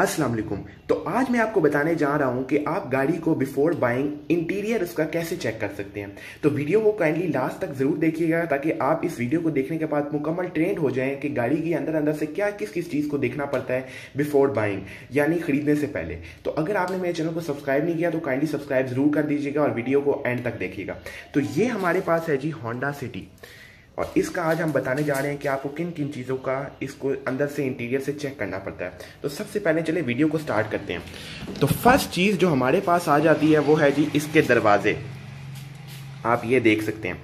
अस्सलाम वालेकुम तो आज मैं आपको बताने जा रहा हूं कि आप गाड़ी को बिफोर बाइंग इंटीरियर उसका कैसे चेक कर सकते हैं तो वीडियो को काइंडली लास्ट तक ज़रूर देखिएगा ताकि आप इस वीडियो को देखने के बाद मुकम्मल ट्रेंड हो जाएं कि गाड़ी के अंदर अंदर से क्या किस किस चीज़ को देखना पड़ता है बिफोर बाइंग यानी खरीदने से पहले तो अगर आपने मेरे चैनल को सब्सक्राइब नहीं किया तो काइंडली सब्सक्राइब ज़रूर कर दीजिएगा और वीडियो को एंड तक देखिएगा तो ये हमारे पास है जी होंडा सिटी और इसका आज हम बताने जा रहे हैं कि आपको किन किन चीज़ों का इसको अंदर से इंटीरियर से चेक करना पड़ता है तो सबसे पहले चले वीडियो को स्टार्ट करते हैं तो फर्स्ट चीज़ जो हमारे पास आ जाती है वो है जी इसके दरवाजे आप ये देख सकते हैं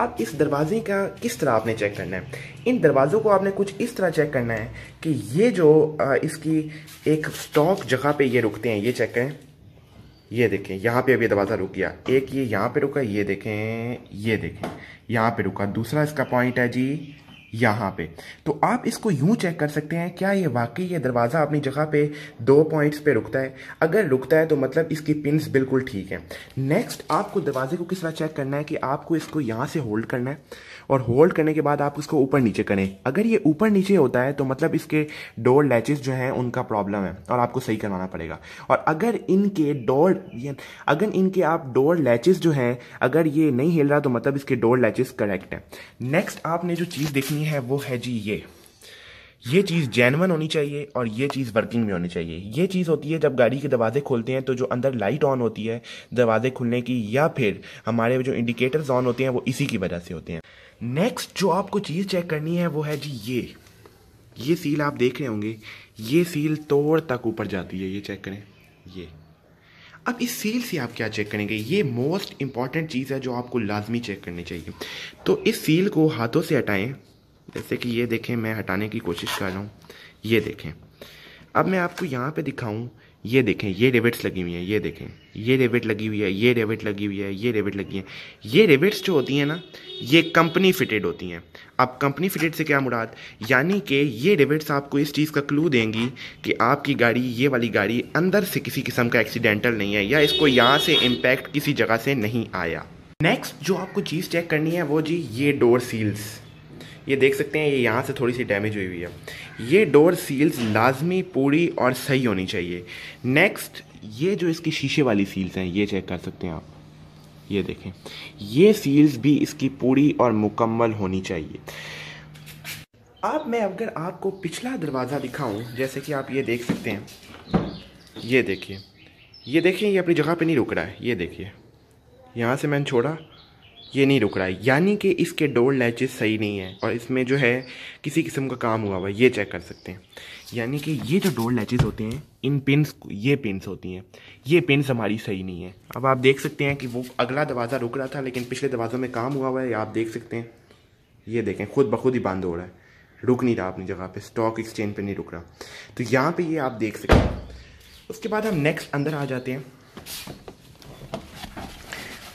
अब इस दरवाजे का किस तरह आपने चेक करना है इन दरवाज़ों को आपने कुछ इस तरह चेक करना है कि ये जो इसकी एक स्टॉक जगह पे ये रुकते हैं ये चेक करें ये देखें यहाँ पे अभी दरवाज़ा रुक गया एक ये यहाँ पे रुका ये देखें ये देखें यहाँ पे रुका दूसरा इसका पॉइंट है जी यहाँ पे तो आप इसको यूं चेक कर सकते हैं क्या ये वाकई ये दरवाज़ा अपनी जगह पे दो पॉइंट्स पे रुकता है अगर रुकता है तो मतलब इसकी पिंस बिल्कुल ठीक है नेक्स्ट आपको दरवाजे को किस तरह चेक करना है कि आपको इसको यहाँ से होल्ड करना है और होल्ड करने के बाद आप इसको ऊपर नीचे करें अगर ये ऊपर नीचे होता है तो मतलब इसके डोर लैचेस जो हैं उनका प्रॉब्लम है और आपको सही करवाना पड़ेगा और अगर इनके डोर अगर इनके आप डोर लैचेस जो हैं अगर ये नहीं हिल रहा तो मतलब इसके डोर लैचेस करेक्ट हैं नेक्स्ट आपने जो चीज़ देखी करनी है वो है जी ये ये चीज़ जैनवन होनी चाहिए और ये चीज़ वर्किंग में होनी चाहिए ये चीज़ होती है जब गाड़ी के दरवाजे खोलते हैं तो जो अंदर लाइट ऑन होती है दरवाजे खुलने की या फिर हमारे जो इंडिकेटर्स ऑन होते हैं वो इसी की वजह से होते हैं नेक्स्ट जो आपको चीज़ चेक करनी है वो है जी ये ये सील आप देख रहे होंगे ये सील तोड़ तक ऊपर जाती है ये चेक करें ये अब इस सील से आप क्या चेक करेंगे ये मोस्ट इंपॉर्टेंट चीज़ है जो आपको लाजमी चेक करनी चाहिए तो इस सील को हाथों से हटाएं जैसे कि ये देखें मैं हटाने की कोशिश कर रहा हूँ ये देखें अब मैं आपको यहाँ पे दिखाऊँ ये देखें ये रेबिट्स लगी हुई हैं ये देखें ये रेबिट लगी हुई है ये रेबिट लगी हुई है ये रेबिट लगी है ये रेबिट्स जो होती हैं ना ये कंपनी फिटेड होती हैं अब कंपनी फिटेड से क्या मुराद यानी कि ये रेबिट्स आपको इस चीज़ का क्लू देंगी कि आपकी गाड़ी ये वाली गाड़ी अंदर से किसी किस्म का एक्सीडेंटल नहीं है या इसको यहाँ से इम्पैक्ट किसी जगह से नहीं आया नेक्स्ट जो आपको चीज़ चेक करनी है वो जी ये डोर सील्स ये देख सकते हैं ये यहाँ से थोड़ी सी डैमेज हुई हुई है ये डोर सील्स लाजमी पूरी और सही होनी चाहिए नेक्स्ट ये जो इसकी शीशे वाली सील्स हैं ये चेक कर सकते हैं आप ये देखें ये सील्स भी इसकी पूरी और मुकम्मल होनी चाहिए अब मैं अगर आपको पिछला दरवाज़ा दिखाऊं जैसे कि आप ये देख सकते हैं ये देखिए ये देखिए ये अपनी जगह पे नहीं रुक रहा है ये देखिए यहाँ से मैंने छोड़ा ये नहीं रुक रहा है यानी कि इसके डोर लैचेस सही नहीं है और इसमें जो है किसी किस्म का काम हुआ हुआ ये चेक कर सकते हैं यानी कि ये जो डोर लैचेस होते हैं इन पिन ये पिन होती हैं ये पिन्स हमारी सही नहीं है अब आप देख सकते हैं कि वो अगला दरवाज़ा रुक रहा था लेकिन पिछले दरवाज़ों में काम हुआ हुआ है आप देख सकते हैं ये देखें खुद बखुद ही बंद हो रहा है रुक नहीं रहा अपनी जगह पर स्टॉक एक्सचेंज पर नहीं रुक रहा तो यहाँ पर ये आप देख सकते हैं उसके बाद हम नेक्स्ट अंदर आ जाते हैं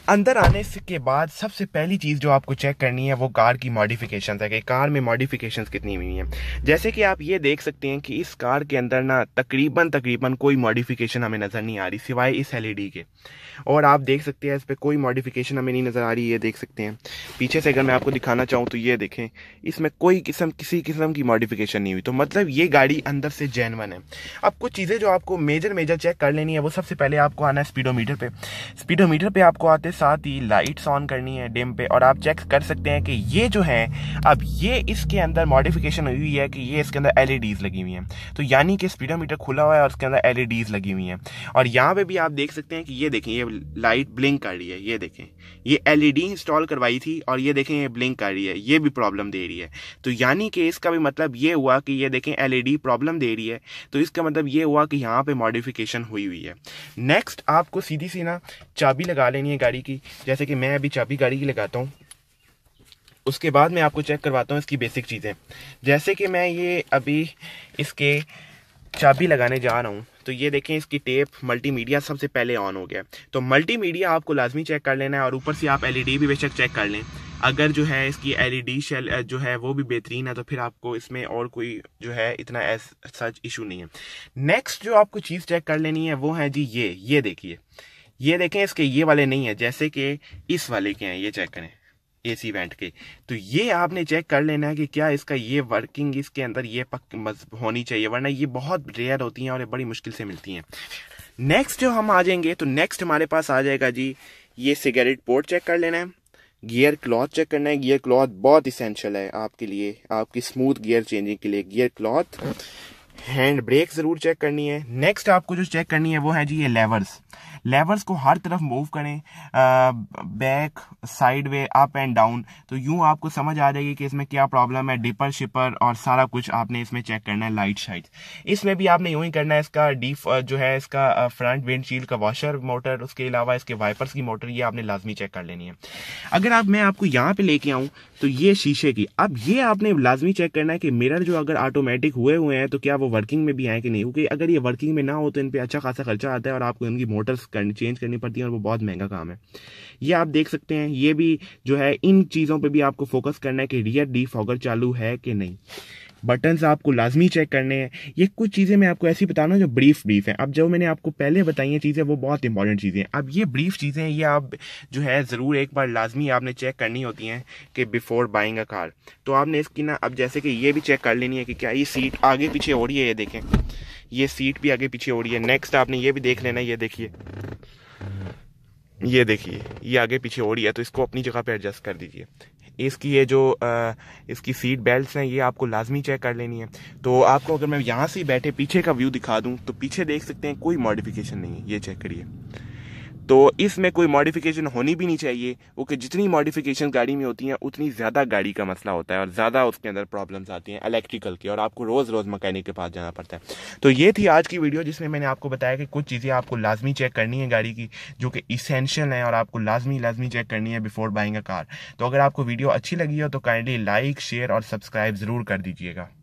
अंदर आने के बाद सबसे पहली चीज़ जो आपको चेक करनी है वो कार की मॉडिफिकेशन है कि कार में मॉडिफिकेशन कितनी हुई हैं जैसे कि आप ये देख सकते हैं कि इस कार के अंदर ना तकरीबन तकरीबन कोई मॉडिफिकेशन हमें नज़र नहीं आ रही सिवाय इस एल e के और आप देख सकते हैं इस पर कोई मॉडिफिकेशन हमें नहीं नज़र आ रही ये देख सकते हैं पीछे से अगर मैं आपको दिखाना चाहूँ तो ये देखें इसमें कोई किस्म किसी किस्म की मॉडिफिकेशन नहीं हुई तो मतलब ये गाड़ी अंदर से जैनवन है अब कुछ चीज़ें जो आपको मेजर मेजर चेक कर लेनी है वो सबसे पहले आपको आना है स्पीडोमीटर पर स्पीडोमीटर पर आपको आते साथ ही लाइट्स ऑन करनी है डिम पे और आप चेक कर सकते हैं कि ये जो है अब ये इसके अंदर मॉडिफिकेशन हुई है कि ये इसके अंदर एलईडीज e लगी हुई हैं तो यानी कि स्पीडोमीटर खुला हुआ है और इसके अंदर एलईडीज e लगी हुई हैं और यहाँ पे भी आप देख सकते हैं कि ये देखें ये लाइट ब्लिंक कर रही है ये देखें ये एल इंस्टॉल e करवाई थी और ये देखें ये ब्लिंक कर रही है ये भी प्रॉब्लम दे रही है तो यानी कि इसका भी मतलब ये हुआ कि ये देखें एल प्रॉब्लम दे रही है तो इसका मतलब ये हुआ कि यहाँ पर मॉडिफिकेशन हुई हुई है नेक्स्ट आपको सीधी सी ना चाबी लगा लेनी है गाड़ी गाड़ी की जैसे कि मैं अभी चाबी गाड़ी की लगाता हूँ उसके बाद मैं आपको चेक करवाता हूँ इसकी बेसिक चीज़ें जैसे कि मैं ये अभी इसके चाबी लगाने जा रहा हूँ तो ये देखें इसकी टेप मल्टीमीडिया सबसे पहले ऑन हो गया तो मल्टीमीडिया आपको लाजमी चेक कर लेना है और ऊपर से आप एलईडी भी बेशक चेक कर लें अगर जो है इसकी एलईडी शेल जो है वो भी बेहतरीन है तो फिर आपको इसमें और कोई जो है इतना सच इशू नहीं है नेक्स्ट जो आपको चीज़ चेक कर लेनी है वो है जी ये ये देखिए ये देखें इसके ये वाले नहीं है जैसे कि इस वाले के हैं ये चेक करें एसी वेंट के तो ये आपने चेक कर लेना है कि क्या इसका ये वर्किंग इसके अंदर ये पक होनी चाहिए वरना ये बहुत रेयर होती हैं और ये बड़ी मुश्किल से मिलती हैं नेक्स्ट जो हम आ जाएंगे तो नेक्स्ट हमारे पास आ जाएगा जी ये सिगरेट पोर्ट चेक कर लेना है गियर क्लॉथ चेक करना है गियर क्लॉथ बहुत इसेंशियल है आपके लिए आपकी स्मूथ गियर चेंजिंग के लिए गियर क्लॉथ हैंड ब्रेक ज़रूर चेक करनी है नेक्स्ट आपको जो चेक करनी है वो है जी ये लेवर्स लेवर्स को हर तरफ मूव करें back side way up and down तो यूं आपको समझ आ जाएगी कि इसमें क्या प्रॉब्लम है डिपर शिपर और सारा कुछ आपने इसमें चेक करना है लाइट शाइट इसमें भी आपने यूं ही करना है इसका डीप जो है इसका फ्रंट विंडशील्ड का वॉशर मोटर उसके अलावा इसके वाइपर्स की मोटर ये आपने लाजमी चेक कर लेनी है अगर आप मैं आपको यहाँ पर लेके आऊँ तो ये शीशे की अब ये आपने लाजमी चेक करना है कि मिरर जो अगर ऑटोमेटिक हुए हुए हैं तो क्या वो वर्किंग में भी आए कि नहीं क्योंकि अगर ये वर्किंग में ना हो तो इन पर अच्छा खासा खर्चा आता है और आपको इनकी मोटर्स करनी चेंज करनी पड़ती है और वो बहुत महंगा काम है ये आप देख सकते हैं ये भी जो है इन चीज़ों पर भी आपको फोकस करना है कि रियर डीफॉगर चालू है कि नहीं बटन्स आपको लाजमी चेक करने हैं ये कुछ चीज़ें मैं आपको ऐसी बता रहा जो ब्रीफ ब्रीफ हैं अब जो मैंने आपको पहले बताई हैं चीज़ें वो बहुत इंपॉर्टेंट चीज़ें हैं अब ये ब्रीफ चीज़ें ये आप जो है ज़रूर एक बार लाजमी आपने चेक करनी होती हैं कि बिफोर बाइंग अ कार तो आपने इसकी ना अब जैसे कि ये भी चेक कर लेनी है कि क्या ये सीट आगे पीछे हो रही है ये देखें ये सीट भी आगे पीछे हो रही है नेक्स्ट आपने ये भी देख लेना ये देखिए ये देखिए ये आगे पीछे हो रही है तो इसको अपनी जगह पे एडजस्ट कर दीजिए इसकी ये जो आ, इसकी सीट बेल्ट हैं ये आपको लाजमी चेक कर लेनी है तो आपको अगर मैं यहाँ से बैठे पीछे का व्यू दिखा दूँ तो पीछे देख सकते हैं कोई मॉडिफिकेशन नहीं है ये चेक करिए तो इसमें कोई मॉडिफिकेशन होनी भी नहीं चाहिए ओके जितनी मॉडिफिकेशन गाड़ी में होती हैं उतनी ज़्यादा गाड़ी का मसला होता है और ज़्यादा उसके अंदर प्रॉब्लम्स आती हैं इलेक्ट्रिकल की और आपको रोज़ रोज़ मकैनिक के पास जाना पड़ता है तो ये थी आज की वीडियो जिसमें मैंने आपको बताया कि कुछ चीज़ें आपको लाजमी चेक करनी है गाड़ी की जो कि इसेंशियल हैं और आपको लाजमी लाजमी चेक करनी है बिफोर बाइंग अ कार तो अगर आपको वीडियो अच्छी लगी हो तो काइंडली लाइक शेयर और सब्सक्राइब ज़रूर कर दीजिएगा